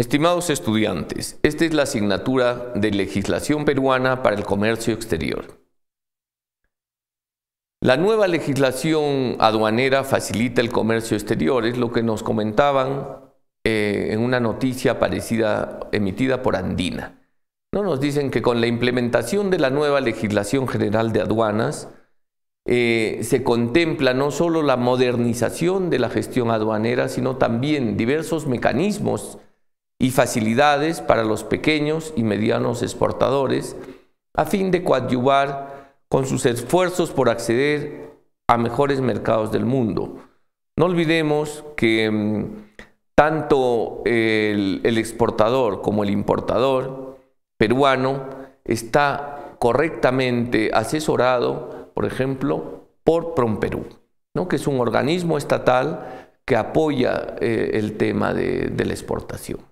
Estimados estudiantes, esta es la asignatura de legislación peruana para el comercio exterior. La nueva legislación aduanera facilita el comercio exterior, es lo que nos comentaban eh, en una noticia parecida, emitida por Andina. Nos dicen que con la implementación de la nueva legislación general de aduanas, eh, se contempla no solo la modernización de la gestión aduanera, sino también diversos mecanismos y facilidades para los pequeños y medianos exportadores a fin de coadyuvar con sus esfuerzos por acceder a mejores mercados del mundo. No olvidemos que mm, tanto el, exportador como el importador peruano está correctamente asesorado, por ejemplo, por PROMPERÚ, ¿no? que es un organismo estatal que apoya eh, el tema de la exportación.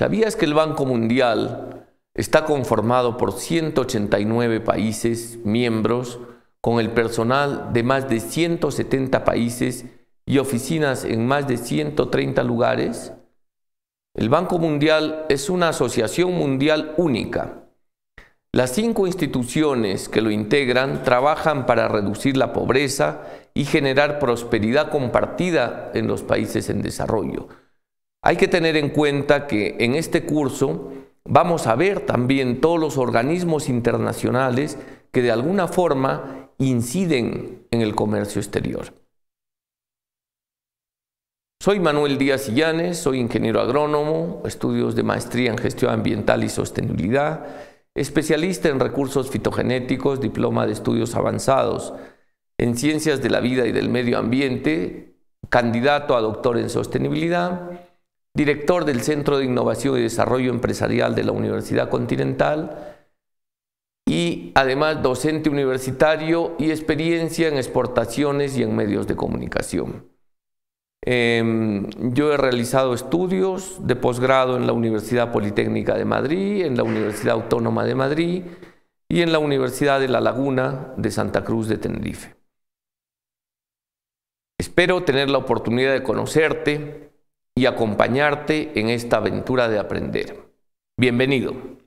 ¿Sabías que el Banco Mundial está conformado por 189 países miembros con el personal de más de 170 países y oficinas en más de 130 lugares? El Banco Mundial es una asociación mundial única. Las cinco instituciones que lo integran trabajan para reducir la pobreza y generar prosperidad compartida en los países en desarrollo. Hay que tener en cuenta que en este curso vamos a ver también todos los organismos internacionales que de alguna forma inciden en el comercio exterior. Soy Manuel Díaz Illanes, soy ingeniero agrónomo, estudios de maestría en gestión ambiental y sostenibilidad, especialista en recursos fitogenéticos, diploma de estudios avanzados en ciencias de la vida y del medio ambiente, candidato a doctor en sostenibilidad director del Centro de Innovación y Desarrollo Empresarial de la Universidad Continental y además docente universitario y experiencia en exportaciones y en medios de comunicación. Em, yo he realizado estudios de posgrado en la Universidad Politécnica de Madrid, en la Universidad Autónoma de Madrid y en la Universidad de La Laguna de Santa Cruz de Tenerife. Espero tener la oportunidad de conocerte y acompañarte en esta aventura de aprender. Bienvenido.